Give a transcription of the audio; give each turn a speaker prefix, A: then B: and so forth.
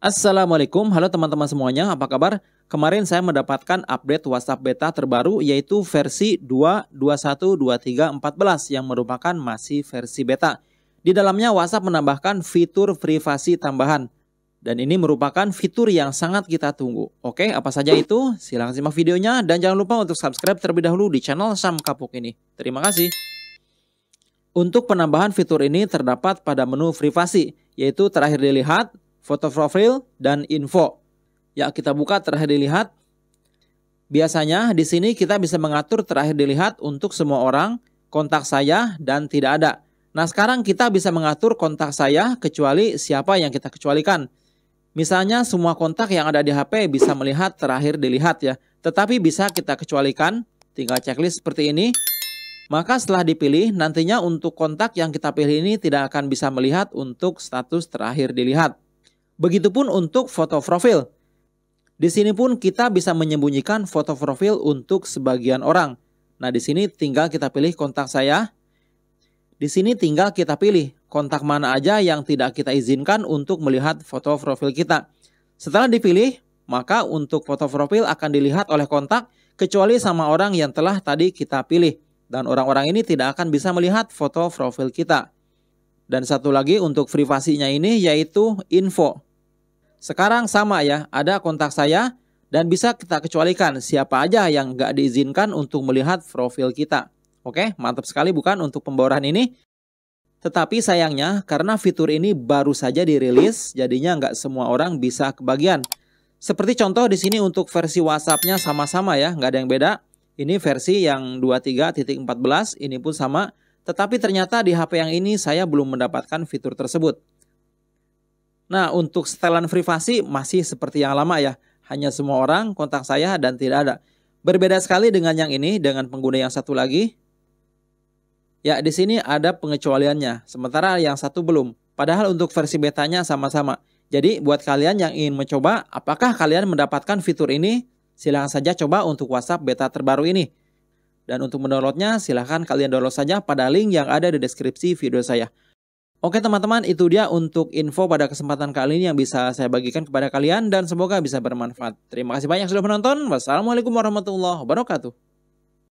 A: Assalamualaikum, halo teman-teman semuanya, apa kabar? Kemarin saya mendapatkan update WhatsApp beta terbaru yaitu versi 2.21.23.14 yang merupakan masih versi beta. Di dalamnya WhatsApp menambahkan fitur privasi tambahan. Dan ini merupakan fitur yang sangat kita tunggu. Oke, apa saja itu? Silahkan simak videonya dan jangan lupa untuk subscribe terlebih dahulu di channel Sam Kapuk ini. Terima kasih. Untuk penambahan fitur ini terdapat pada menu privasi, yaitu terakhir dilihat, foto profil, dan info. Ya, kita buka terakhir dilihat. Biasanya di sini kita bisa mengatur terakhir dilihat untuk semua orang, kontak saya, dan tidak ada. Nah, sekarang kita bisa mengatur kontak saya kecuali siapa yang kita kecualikan. Misalnya semua kontak yang ada di HP bisa melihat terakhir dilihat ya. Tetapi bisa kita kecualikan, tinggal checklist seperti ini. Maka setelah dipilih, nantinya untuk kontak yang kita pilih ini tidak akan bisa melihat untuk status terakhir dilihat. Begitupun untuk foto profil. Di sini pun kita bisa menyembunyikan foto profil untuk sebagian orang. Nah, di sini tinggal kita pilih kontak saya. Di sini tinggal kita pilih kontak mana aja yang tidak kita izinkan untuk melihat foto profil kita. Setelah dipilih, maka untuk foto profil akan dilihat oleh kontak kecuali sama orang yang telah tadi kita pilih. Dan orang-orang ini tidak akan bisa melihat foto profil kita. Dan satu lagi untuk privasinya ini yaitu info. Sekarang sama ya, ada kontak saya dan bisa kita kecualikan siapa aja yang nggak diizinkan untuk melihat profil kita. Oke, mantap sekali bukan untuk pemboran ini? Tetapi sayangnya karena fitur ini baru saja dirilis, jadinya nggak semua orang bisa kebagian. Seperti contoh di sini untuk versi WhatsApp-nya sama-sama ya, nggak ada yang beda. Ini versi yang 23.14, ini pun sama. Tetapi ternyata di HP yang ini saya belum mendapatkan fitur tersebut. Nah, untuk setelan privasi masih seperti yang lama ya. Hanya semua orang kontak saya dan tidak ada. Berbeda sekali dengan yang ini dengan pengguna yang satu lagi. Ya, di sini ada pengecualiannya. Sementara yang satu belum. Padahal untuk versi betanya sama-sama. Jadi, buat kalian yang ingin mencoba, apakah kalian mendapatkan fitur ini? Silahkan saja coba untuk WhatsApp beta terbaru ini. Dan untuk mendownloadnya, silahkan kalian download saja pada link yang ada di deskripsi video saya. Oke teman-teman, itu dia untuk info pada kesempatan kali ini yang bisa saya bagikan kepada kalian dan semoga bisa bermanfaat. Terima kasih banyak sudah menonton. Wassalamualaikum warahmatullahi wabarakatuh.